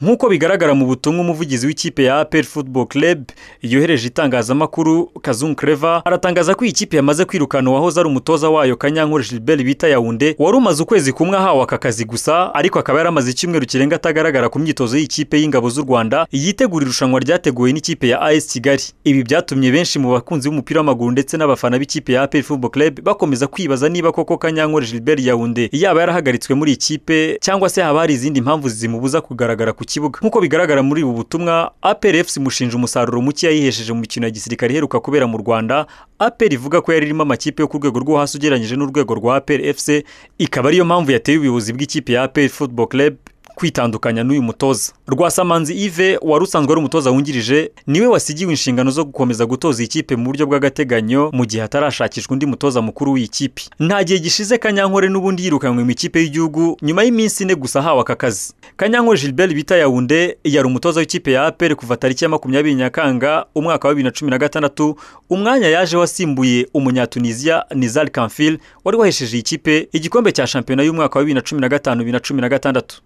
nk'uko bigaragara mu butumwa umuvugizi w'ikipe ya aperi Football club yohereje itangazamakuru kazungu kereva aratangaza ko iyi kipe yamaze kwirukana uwahoze ari umutoza wayo kanyankore gilbert bita yawunde wari umaze ukwezi kumwe ahawe aka kazi gusa ariko akaba yaramaze icyumweru kirenga atagaragara ku myitozo y'ikipe y'ingabo z'u rwanda yitegura irushanwa ryateguwe n'ikipe ya as kigali ibi byatumye benshi mu bakunzi b'umupira w'amaguru ndetse n'abafana b'ikipe ya aperi Football club bakomeza kwibaza niba koko kanyankore gilbert yawunde yaba yarahagaritswe muri iyi kipe cyangwa se haba hari izindi mpamvu zimubuza kugaragara ku kibuga nk'uko bigaragara muri ubu butumwa apelefuse imushinja umusaruro muke yayihesheje mu mikino ya gisirikare iheruka kubera mu rwanda apel ivuga ko yari irimo amakipe yo ku rwego rwo hasi ugereranyije n'urwego rwa apelefuse ikaba ariyo mpamvu yateye ubuyobozi bw'ikipe ya apel Football Club. kwitandukanya n'uyu mutoza rwasamanzi ive wari usanzwe ari umutoza wungirije niwe wasigiwe inshingano zo gukomeza gutoza ikipe mu buryo bw'agateganyo mu gihe hatarashakishwa undi mutoza mukuru w’ikipe nta gihe gishize kanyankore n'ubundi yirukanywe mu ikipe y'igihugu nyuma y'iminsi ine gusa ahawe aka kazi kanyankore gilbert bita yawunde yari umutoza w'ikipe ya aperi kuva tariki ya makumyabiri nyakanga umwaka wa bibiri na cumi na gatandatu umwanya yaje wasimbuye umunyatunisiya nizar kamfil wari wahesheje ikipe igikombe cya shampiyona y'umwaka wa bibiri na cumi na gatanu bibiri na cumi na gatandatu